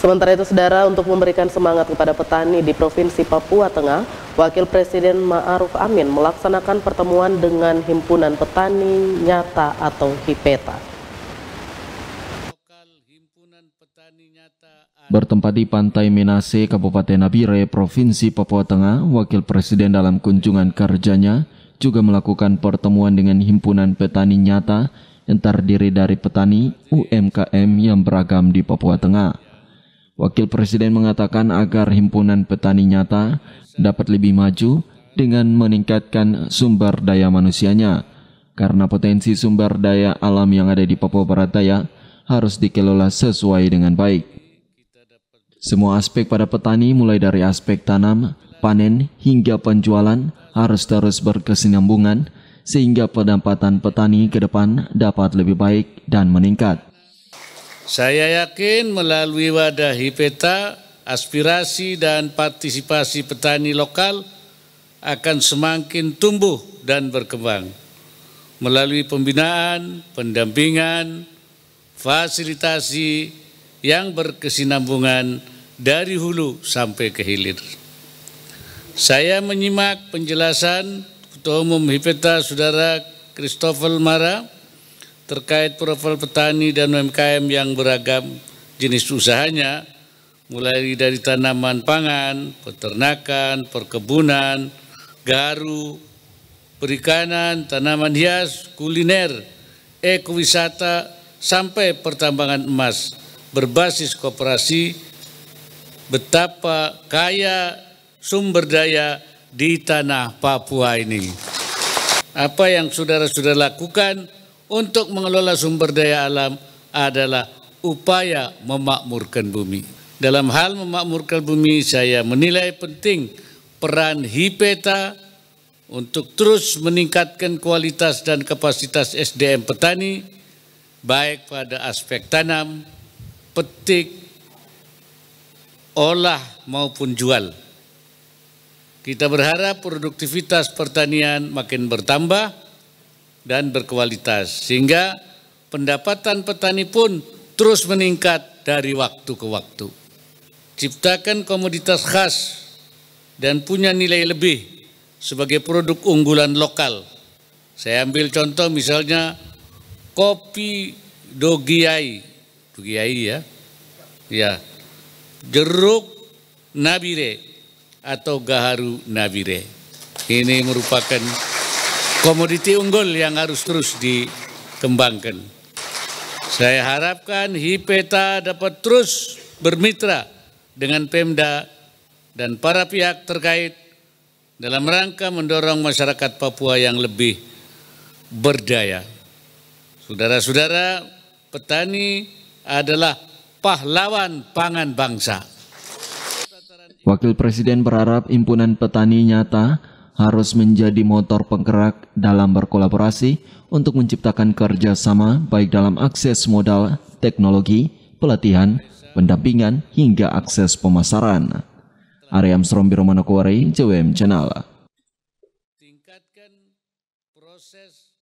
Sementara itu, saudara, untuk memberikan semangat kepada petani di Provinsi Papua Tengah, Wakil Presiden Ma'ruf Amin melaksanakan pertemuan dengan Himpunan Petani Nyata atau HIPETA. Bertempat di Pantai Menase, Kabupaten Nabire, Provinsi Papua Tengah, Wakil Presiden dalam kunjungan kerjanya juga melakukan pertemuan dengan Himpunan Petani Nyata yang terdiri dari petani UMKM yang beragam di Papua Tengah. Wakil Presiden mengatakan agar himpunan petani nyata dapat lebih maju dengan meningkatkan sumber daya manusianya karena potensi sumber daya alam yang ada di Papua Barat Daya harus dikelola sesuai dengan baik. Semua aspek pada petani mulai dari aspek tanam, panen, hingga penjualan harus terus berkesinambungan sehingga pendapatan petani ke depan dapat lebih baik dan meningkat. Saya yakin melalui wadah HIPETA, aspirasi dan partisipasi petani lokal akan semakin tumbuh dan berkembang. Melalui pembinaan, pendampingan, fasilitasi yang berkesinambungan dari hulu sampai ke hilir. Saya menyimak penjelasan Ketua Umum HIPETA Saudara Christopher Mara, terkait profil petani dan UMKM yang beragam jenis usahanya, mulai dari tanaman pangan, peternakan, perkebunan, garu, perikanan, tanaman hias, kuliner, ekowisata, sampai pertambangan emas berbasis kooperasi, betapa kaya sumber daya di tanah Papua ini. Apa yang saudara-saudara lakukan untuk mengelola sumber daya alam adalah upaya memakmurkan bumi. Dalam hal memakmurkan bumi, saya menilai penting peran HIPETA untuk terus meningkatkan kualitas dan kapasitas SDM petani, baik pada aspek tanam, petik, olah maupun jual. Kita berharap produktivitas pertanian makin bertambah, dan berkualitas. Sehingga pendapatan petani pun terus meningkat dari waktu ke waktu. Ciptakan komoditas khas dan punya nilai lebih sebagai produk unggulan lokal. Saya ambil contoh misalnya kopi dogiai, dogiai ya, ya, jeruk nabire atau gaharu nabire. Ini merupakan komoditi unggul yang harus terus dikembangkan. Saya harapkan HIPETA dapat terus bermitra dengan Pemda dan para pihak terkait dalam rangka mendorong masyarakat Papua yang lebih berdaya. Saudara-saudara, petani adalah pahlawan pangan bangsa. Wakil Presiden berharap impunan petani nyata harus menjadi motor penggerak dalam berkolaborasi untuk menciptakan kerjasama baik dalam akses modal, teknologi, pelatihan, pendampingan, hingga akses pemasaran. Aryam Srombiro Manokwari, CWM Channel.